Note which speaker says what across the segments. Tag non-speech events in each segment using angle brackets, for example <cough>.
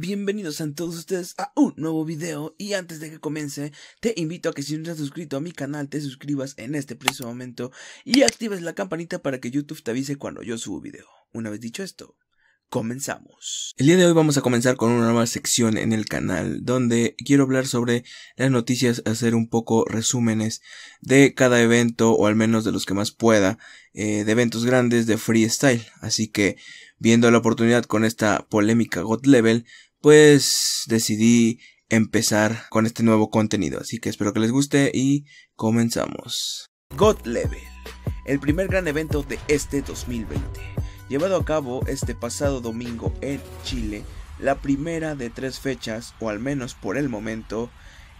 Speaker 1: bienvenidos a todos ustedes a un nuevo video y antes de que comience te invito a que si no estás suscrito a mi canal te suscribas en este preciso momento y actives la campanita para que YouTube te avise cuando yo subo video. Una vez dicho esto, comenzamos. El día de hoy vamos a comenzar con una nueva sección en el canal donde quiero hablar sobre las noticias, hacer un poco resúmenes de cada evento o al menos de los que más pueda, eh, de eventos grandes de freestyle. Así que viendo la oportunidad con esta polémica God Level, pues decidí empezar con este nuevo contenido. Así que espero que les guste y comenzamos. God Level, el primer gran evento de este 2020, llevado a cabo este pasado domingo en Chile, la primera de tres fechas, o al menos por el momento,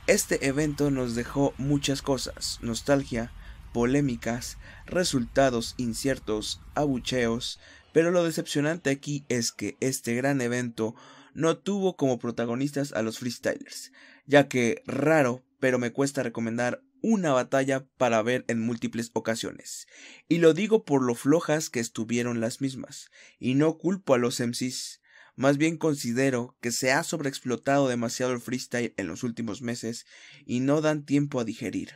Speaker 1: este evento nos dejó muchas cosas, nostalgia, polémicas, resultados inciertos, abucheos, pero lo decepcionante aquí es que este gran evento no tuvo como protagonistas a los freestylers, ya que raro, pero me cuesta recomendar una batalla para ver en múltiples ocasiones. Y lo digo por lo flojas que estuvieron las mismas, y no culpo a los MCs. Más bien considero que se ha sobreexplotado demasiado el freestyle en los últimos meses y no dan tiempo a digerir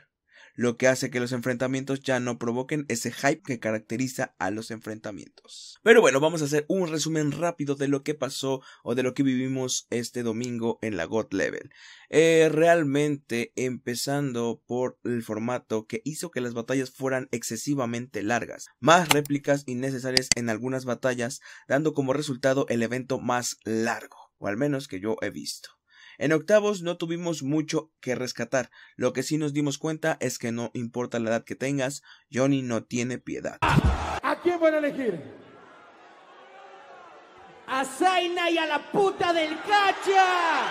Speaker 1: lo que hace que los enfrentamientos ya no provoquen ese hype que caracteriza a los enfrentamientos. Pero bueno, vamos a hacer un resumen rápido de lo que pasó o de lo que vivimos este domingo en la God Level. Eh, realmente empezando por el formato que hizo que las batallas fueran excesivamente largas, más réplicas innecesarias en algunas batallas, dando como resultado el evento más largo, o al menos que yo he visto. En octavos no tuvimos mucho que rescatar, lo que sí nos dimos cuenta es que no importa la edad que tengas, Johnny no tiene piedad.
Speaker 2: ¿A quién van a elegir? A Zaina y a la puta
Speaker 3: del cacha.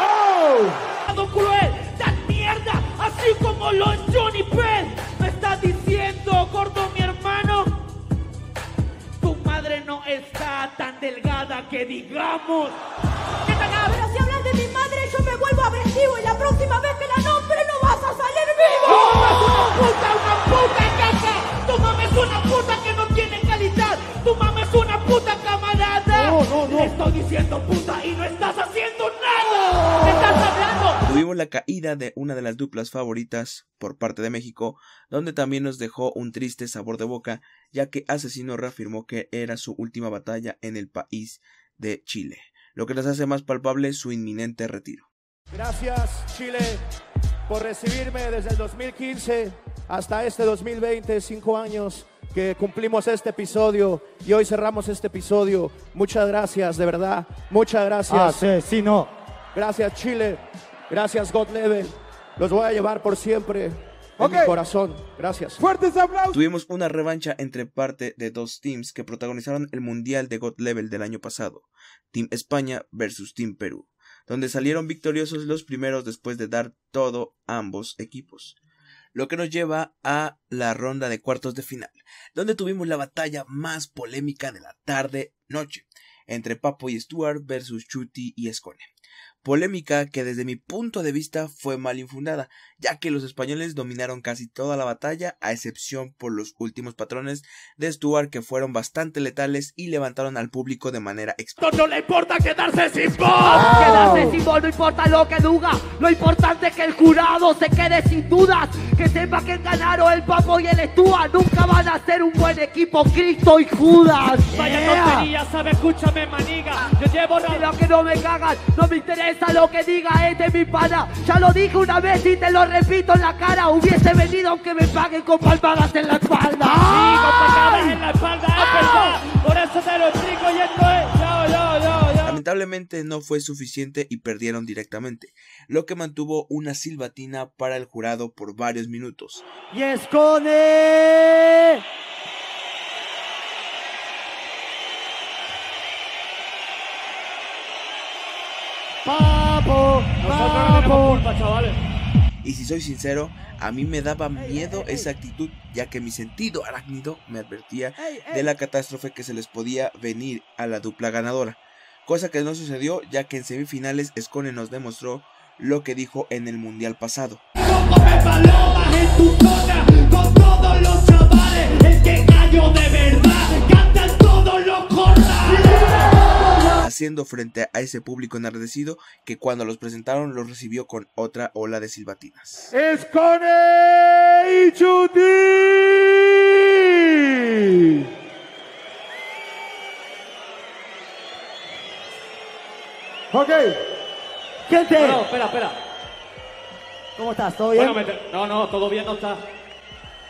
Speaker 3: ¡Oh! cruel! ¡Tan mierda! Así como los Johnny Pez me estás diciendo, gordo mi hermano. Tu madre no está tan delgada que digamos.
Speaker 1: caída de una de las duplas favoritas por parte de México, donde también nos dejó un triste sabor de boca, ya que Asesino reafirmó que era su última batalla en el país de Chile, lo que les hace más palpable su inminente retiro. Gracias Chile por recibirme desde el 2015 hasta este 2020, cinco años que cumplimos este episodio y hoy cerramos este episodio. Muchas gracias, de verdad. Muchas gracias. Asesino. Gracias Chile Gracias, God Level. Los voy a llevar por siempre. En mi corazón, gracias. Fuertes aplausos. Tuvimos una revancha entre parte de dos teams que protagonizaron el Mundial de God Level del año pasado, Team España versus Team Perú, donde salieron victoriosos los primeros después de dar todo ambos equipos. Lo que nos lleva a la ronda de cuartos de final, donde tuvimos la batalla más polémica de la tarde-noche, entre Papo y Stuart versus Chuti y Escone polémica que desde mi punto de vista fue mal infundada, ya que los españoles dominaron casi toda la batalla, a excepción por los últimos patrones de Stuart que fueron bastante letales y levantaron al público de manera
Speaker 3: explosiva. No, le importa quedarse sin voz, ah. quedarse sin voz, no importa lo que duda, lo importante es que el jurado se quede sin dudas, que sepa que ganaron el Papo y el Stuart, nunca van a ser un buen equipo Cristo y Judas. Vaya tontería, sabe, escúchame maniga, yo llevo la... lo que no me cagan, no me interesa lo que diga este mi pana, ya lo dije una vez y te lo repito en la cara, hubiese venido aunque me paguen con palmadas en la espalda. Sí, con ¡Ah! palmadas en la espalda, ah, ¡Ah! Por eso te lo explico y esto es. Yo,
Speaker 1: Lamentablemente no fue suficiente y perdieron directamente, lo que mantuvo una silbatina para el jurado por varios minutos. Y
Speaker 3: escone. Papo, papo. Nosotros no tenemos culpa, chavales.
Speaker 1: Y si soy sincero, a mí me daba miedo esa actitud, ya que mi sentido arácnido me advertía de la catástrofe que se les podía venir a la dupla ganadora. Cosa que no sucedió, ya que en semifinales Escone nos demostró lo que dijo en el mundial pasado haciendo frente a ese público enardecido que cuando los presentaron los recibió con otra ola de silbatinas.
Speaker 3: ¡Es con Ok. Gente. no, espera, espera. ¿Cómo estás? ¿Todo bien? No, no, todo bien no está.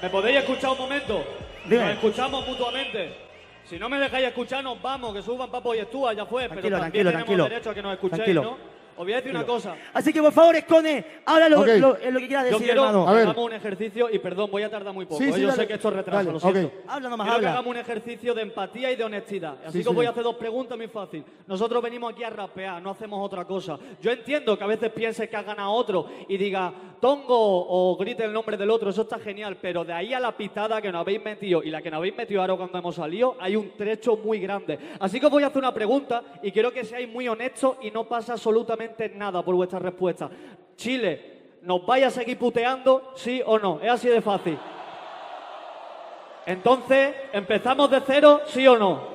Speaker 3: ¿Me podéis escuchar un momento? Nos escuchamos mutuamente. Si no me dejáis escuchar, nos vamos, que suban Papo y Estúa, ya fue. pero también tenemos derecho a que nos escuchéis, ¿no? Os voy a decir una cosa. Así que por favor, Escone, ahora lo, lo- que quieras decir, quiero hagamos un ejercicio y perdón, voy a tardar muy poco. Sí, ¿eh? Yo sé que esto retrasa, lo siento. hagamos un ejercicio de empatía y de honestidad. Así que os voy a hacer dos preguntas muy fáciles. Nosotros venimos aquí a rapear, no hacemos otra cosa. Yo entiendo que a veces pienses que hagan a otro y diga tongo o grite el nombre del otro, eso está genial, pero de ahí a la pitada que nos habéis metido y la que nos habéis metido ahora cuando hemos salido, hay un trecho muy grande. Así que os voy a hacer una pregunta y quiero que seáis muy honestos y no pasa absolutamente nada por vuestra respuesta. Chile, ¿nos vaya a seguir puteando, sí o no? Es así de fácil. Entonces, ¿empezamos de cero, sí o no?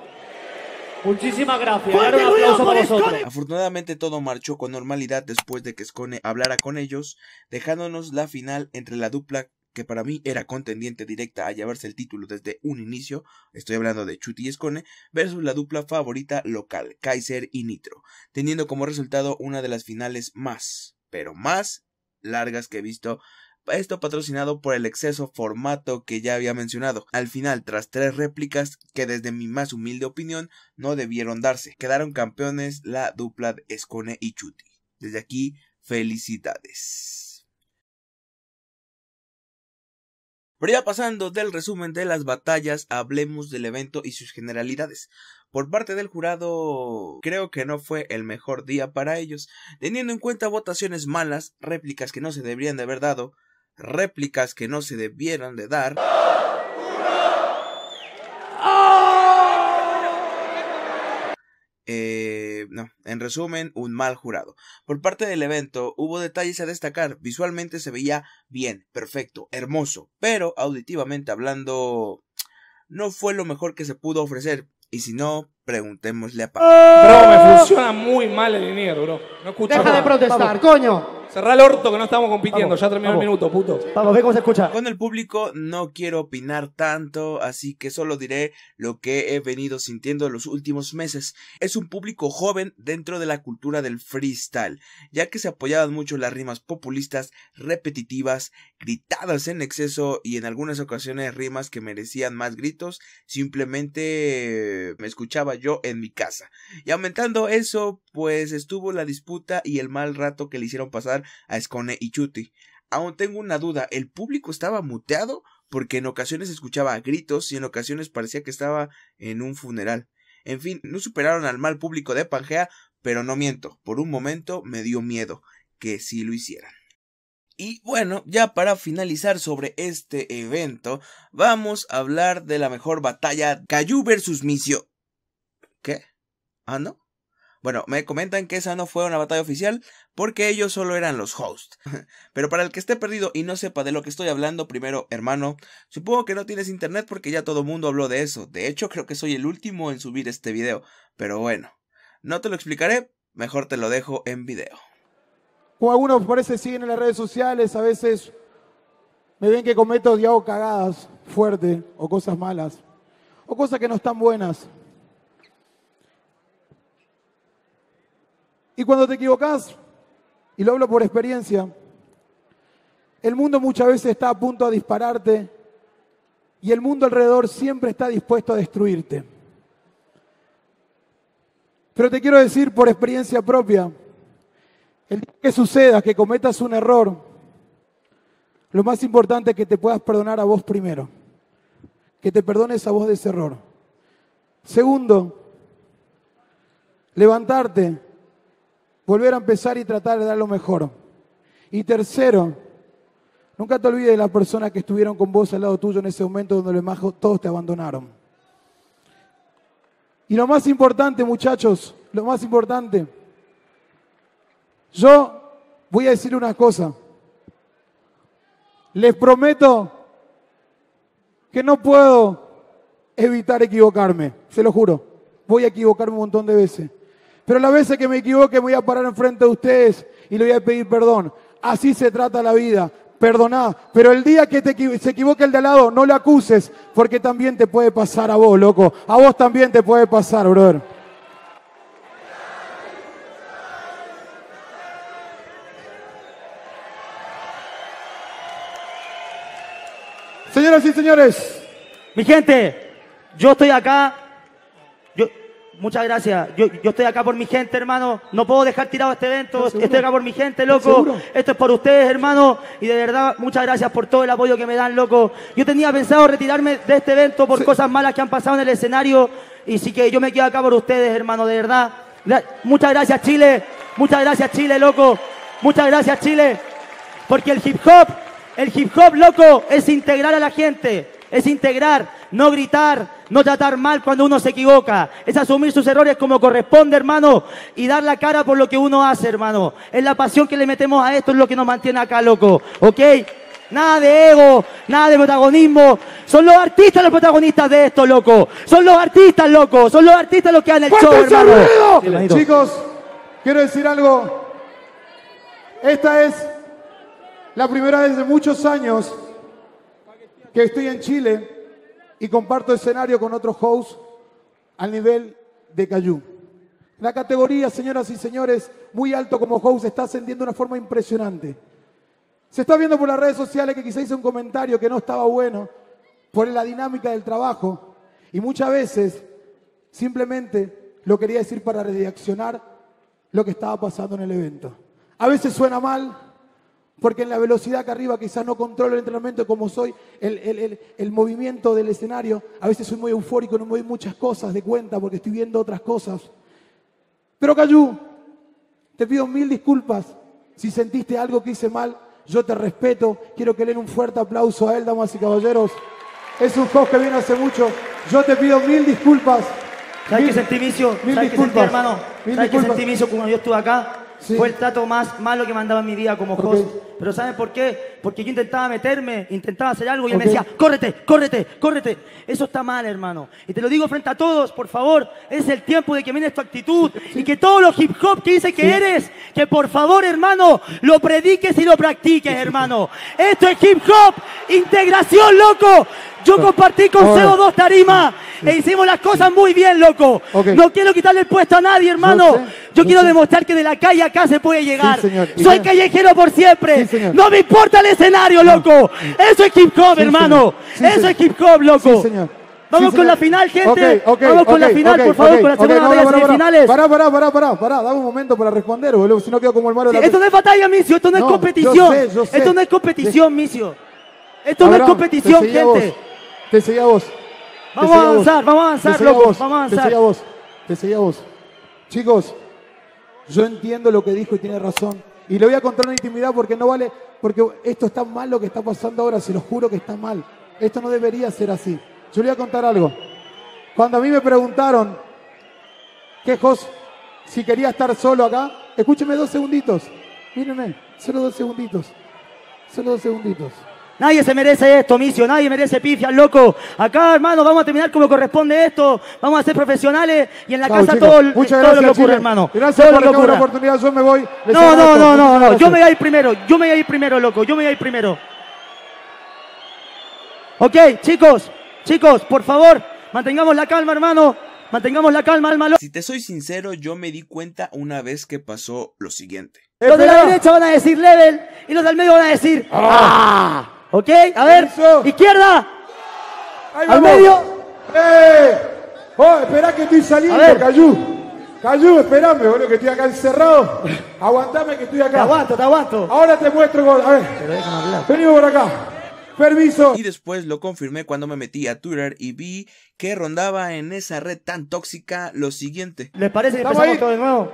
Speaker 3: Muchísimas gracias. un aplauso
Speaker 1: Afortunadamente todo marchó con normalidad después de que Scone hablara con ellos, dejándonos la final entre la dupla que para mí era contendiente directa a llevarse el título desde un inicio, estoy hablando de Chuti y Escone, versus la dupla favorita local, Kaiser y Nitro, teniendo como resultado una de las finales más, pero más largas que he visto esto patrocinado por el exceso formato que ya había mencionado. Al final, tras tres réplicas que desde mi más humilde opinión no debieron darse, quedaron campeones la dupla Escone y Chuti. Desde aquí, felicidades. Pero ya pasando del resumen de las batallas, hablemos del evento y sus generalidades. Por parte del jurado, creo que no fue el mejor día para ellos, teniendo en cuenta votaciones malas, réplicas que no se deberían de haber dado, réplicas que no se debieran de dar. en resumen, un mal jurado. Por parte del evento hubo detalles a destacar. Visualmente se veía bien, perfecto, hermoso, pero auditivamente hablando no fue lo mejor que se pudo ofrecer. Y si no, Preguntémosle a Pablo. ¡Ah! Bro, me funciona muy mal el dinero, bro. No Deja de protestar, coño. Cerrá el orto que no estamos compitiendo, ya terminó el minuto, puto. Vamos, ve cómo se escucha. Con el público no quiero opinar tanto, así que solo diré lo que he venido sintiendo en los últimos meses. Es un público joven dentro de la cultura del freestyle, ya que se apoyaban mucho las rimas populistas, repetitivas, gritadas en exceso y en algunas ocasiones rimas que merecían más gritos, simplemente eh, me escuchaba yo en mi casa. Y aumentando eso, pues estuvo la disputa y el mal rato que le hicieron pasar a Escone y Chuti. Aún tengo una duda, ¿el público estaba muteado? Porque en ocasiones escuchaba gritos y en ocasiones parecía que estaba en un funeral. En fin, no superaron al mal público de Pangea, pero no miento, por un momento me dio miedo que sí lo hicieran. Y bueno, ya para finalizar sobre este evento, vamos a hablar de la mejor batalla Cayu versus Misio. ¿Qué? ¿Ah, no? Bueno, me comentan que esa no fue una batalla oficial porque ellos solo eran los hosts. <laughs> Pero para el que esté perdido y no sepa de lo que estoy hablando, primero, hermano, supongo que no tienes internet porque ya todo mundo habló de eso. De hecho, creo que soy el último en subir este video. Pero bueno, no te lo explicaré, mejor te lo dejo en video.
Speaker 2: Como algunos parece siguen en las redes sociales, a veces me ven que cometo hago cagadas fuerte o cosas malas o cosas que no están buenas. Y cuando te equivocas, y lo hablo por experiencia, el mundo muchas veces está a punto de dispararte y el mundo alrededor siempre está dispuesto a destruirte. Pero te quiero decir por experiencia propia, el día que suceda, que cometas un error, lo más importante es que te puedas perdonar a vos primero, que te perdones a vos de ese error. Segundo, levantarte volver a empezar y tratar de dar lo mejor. Y tercero, nunca te olvides de las personas que estuvieron con vos al lado tuyo en ese momento donde todos te abandonaron. Y lo más importante, muchachos, lo más importante, yo voy a decir una cosa. Les prometo que no puedo evitar equivocarme, se lo juro. Voy a equivocarme un montón de veces. Pero las veces que me equivoque voy a parar enfrente de ustedes y le voy a pedir perdón. Así se trata la vida. Perdoná. Pero el día que se equivoque el de al lado, no lo acuses, porque también te puede pasar a vos, loco. A vos también te puede pasar, brother.
Speaker 3: Señoras y señores, mi gente, yo estoy acá Muchas gracias. Yo, yo, estoy acá por mi gente, hermano. No puedo dejar tirado este evento. Estoy acá por mi gente, loco. Esto es por ustedes, hermano. Y de verdad, muchas gracias por todo el apoyo que me dan, loco. Yo tenía pensado retirarme de este evento por cosas malas que han pasado en el escenario. Y sí que yo me quedo acá por ustedes, hermano, de verdad. Muchas gracias, Chile. Muchas gracias, Chile, loco. Muchas gracias, Chile. Porque el hip hop, el hip hop, loco, es integrar a la gente. Es integrar, no gritar, no tratar mal cuando uno se equivoca, es asumir sus errores como corresponde, hermano, y dar la cara por lo que uno hace, hermano. Es la pasión que le metemos a esto, es lo que nos mantiene acá, loco, ¿ok? Nada de ego, nada de protagonismo. Son los artistas los protagonistas de esto, loco. Son los artistas, loco. Son los artistas los que han hecho, hermano. Chicos, quiero decir algo. Esta es la
Speaker 2: primera vez de muchos años que estoy en Chile y comparto escenario con otros hosts al nivel de Cayú. La categoría, señoras y señores, muy alto como host, está ascendiendo de una forma impresionante. Se está viendo por las redes sociales que quizá hice un comentario que no estaba bueno por la dinámica del trabajo y muchas veces simplemente lo quería decir para reaccionar lo que estaba pasando en el evento. A veces suena mal, porque en la velocidad que arriba quizás no controlo el entrenamiento como soy, el, movimiento del escenario. A veces soy muy eufórico, no me doy muchas cosas de cuenta porque estoy viendo otras cosas. Pero Cayu, te pido mil disculpas si sentiste algo que hice mal. Yo te respeto. Quiero que le den un fuerte aplauso a él, damas y caballeros. Es un juego que viene hace mucho.
Speaker 3: Yo te pido mil disculpas. ¿Sabes qué sentí, Vicio? Mil disculpas. hermano? Mil ¿Sabes Vicio, cuando yo estuve acá? Fue el trato más malo que mandaba en mi vida como host. Pero ¿saben por qué? Porque yo intentaba meterme, intentaba hacer algo y él me decía, córrete, córrete, córrete. Eso está mal, hermano. Y te lo digo frente a todos, por favor, es el tiempo de que mires tu actitud y que todos los hip hop que dicen que eres, que por favor, hermano, lo prediques y lo practiques, hermano. Esto es hip hop, integración, loco. Yo compartí con CO2 Tarima e hicimos las cosas muy bien, loco. No quiero quitarle el puesto a nadie, hermano. Yo quiero demostrar que de la calle acá se puede llegar. Soy callejero por siempre. no me importa el escenario, loco. Eso es hip hop, hermano. Eso es hip hop, loco. Vamos con la final, gente. Vamos con la final, por favor, con la segunda de de semifinales.
Speaker 2: Pará, pará, pará, pará, Dame un momento para responder, boludo. Si no quedo como el malo de la Esto no es
Speaker 3: batalla, Micio. Esto no, es competición. Esto no es competición, Micio. Esto no es competición, gente. Te seguí a vos. Vamos a avanzar, vamos a avanzar, Te
Speaker 2: seguí vos. Te vos. Chicos, yo entiendo lo que dijo y tiene razón. Y le voy a contar una intimidad porque no vale, porque esto está mal lo que está pasando ahora, se lo juro que está mal. Esto no debería ser así. Yo le voy a contar algo. Cuando a mí me preguntaron que si quería estar solo acá, escúcheme dos segunditos. Mírenme, solo dos segunditos.
Speaker 3: Solo dos segunditos. Nadie se merece esto, misio. Nadie merece pifias, loco. Acá, hermano, vamos a terminar como corresponde esto. Vamos a ser profesionales y en la casa todo, Muchas gracias, lo que ocurre, hermano. Gracias por la oportunidad. Yo me voy. no, no, no, no, Yo me voy a ir primero. Yo me voy a ir primero, loco. Yo me voy a ir primero. Ok, chicos. Chicos, por favor,
Speaker 1: mantengamos la calma, hermano. Mantengamos la calma, hermano. Si te soy sincero, yo me di cuenta una vez que pasó lo siguiente. Los de la derecha
Speaker 3: van a decir level y los del medio van a decir
Speaker 1: ah. Ah".
Speaker 3: ¿Ok? A ver, Eso. izquierda. al medio.
Speaker 2: ¡Eh! Oh, ¡Espera que estoy saliendo, Cayú. Cayú, esperame, boludo, que estoy acá encerrado. Aguantame que estoy acá. Te aguanto, te aguanto. Ahora te muestro A ver.
Speaker 1: Venimos por acá. Permiso. Y después lo confirmé cuando me metí a Twitter y vi que rondaba en esa red tan tóxica lo siguiente. ¿Les parece que empezamos de nuevo?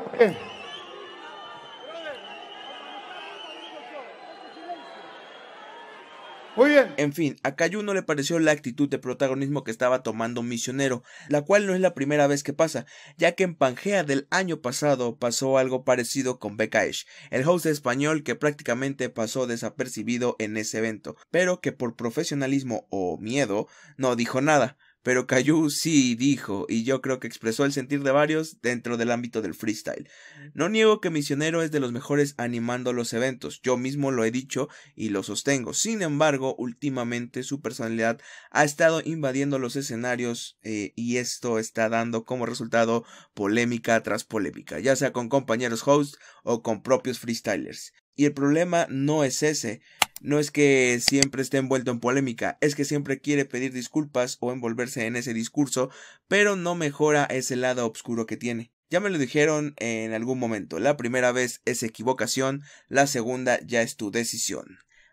Speaker 1: En fin, a Cayu no le pareció la actitud de protagonismo que estaba tomando Misionero, la cual no es la primera vez que pasa, ya que en Pangea del año pasado pasó algo parecido con Becca el host español que prácticamente pasó desapercibido en ese evento, pero que por profesionalismo o miedo no dijo nada pero Cayu sí dijo, y yo creo que expresó el sentir de varios dentro del ámbito del freestyle. No niego que Misionero es de los mejores animando los eventos, yo mismo lo he dicho y lo sostengo. Sin embargo, últimamente su personalidad ha estado invadiendo los escenarios eh, y esto está dando como resultado polémica tras polémica, ya sea con compañeros hosts o con propios freestylers. Y el problema no es ese, no es que siempre esté envuelto en polémica, es que siempre quiere pedir disculpas o envolverse en ese discurso, pero no mejora ese lado oscuro que tiene. Ya me lo dijeron en algún momento, la primera vez es equivocación, la segunda ya es tu decisión.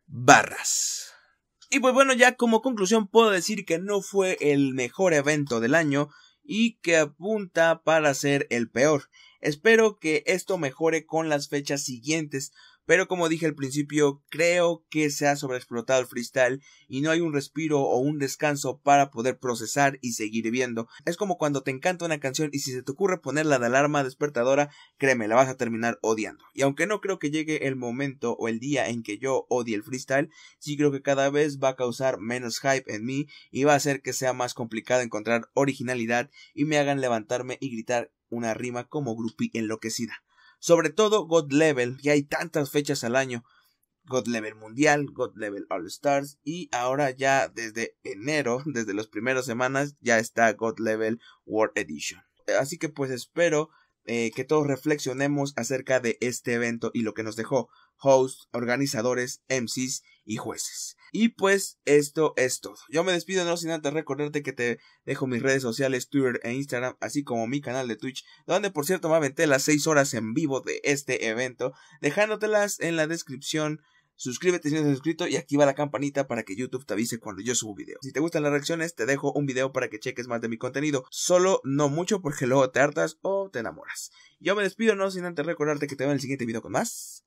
Speaker 1: Barras. Y pues bueno, ya como conclusión puedo decir que no fue el mejor evento del año y que apunta para ser el peor. Espero que esto mejore con las fechas siguientes, pero como dije al principio, creo que se ha sobreexplotado el freestyle y no hay un respiro o un descanso para poder procesar y seguir viendo. Es como cuando te encanta una canción y si se te ocurre ponerla de alarma despertadora, créeme, la vas a terminar odiando. Y aunque no creo que llegue el momento o el día en que yo odie el freestyle, sí creo que cada vez va a causar menos hype en mí y va a hacer que sea más complicado encontrar originalidad y me hagan levantarme y gritar una rima como grupi enloquecida. Sobre todo God Level, que hay tantas fechas al año. God Level Mundial, God Level All Stars y ahora ya desde enero, desde las primeras semanas, ya está God Level World Edition. Así que pues espero eh, que todos reflexionemos acerca de este evento y lo que nos dejó hosts, organizadores, MCs y jueces. Y pues esto es todo. Yo me despido no sin antes recordarte que te dejo mis redes sociales, Twitter e Instagram, así como mi canal de Twitch, donde por cierto me aventé las 6 horas en vivo de este evento, dejándotelas en la descripción Suscríbete si no estás suscrito y activa la campanita para que YouTube te avise cuando yo subo video. Si te gustan las reacciones, te dejo un video para que cheques más de mi contenido. Solo no mucho porque luego te hartas o te enamoras. Yo me despido, no sin antes recordarte que te veo en el siguiente video con más.